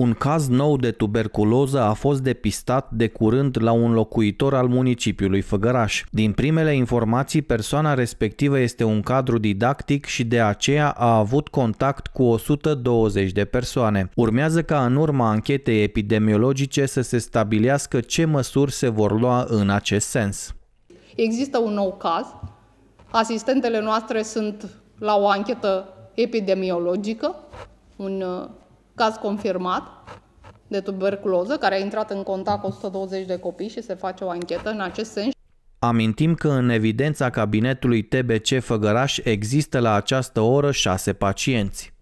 Un caz nou de tuberculoză a fost depistat de curând la un locuitor al municipiului Făgăraș. Din primele informații, persoana respectivă este un cadru didactic și de aceea a avut contact cu 120 de persoane. Urmează ca în urma anchetei epidemiologice să se stabilească ce măsuri se vor lua în acest sens. Există un nou caz. Asistentele noastre sunt la o anchetă epidemiologică, un uh, caz confirmat de tuberculoză, care a intrat în contact cu 120 de copii și se face o anchetă în acest sens. Amintim că în evidența cabinetului TBC Făgăraș există la această oră șase pacienți.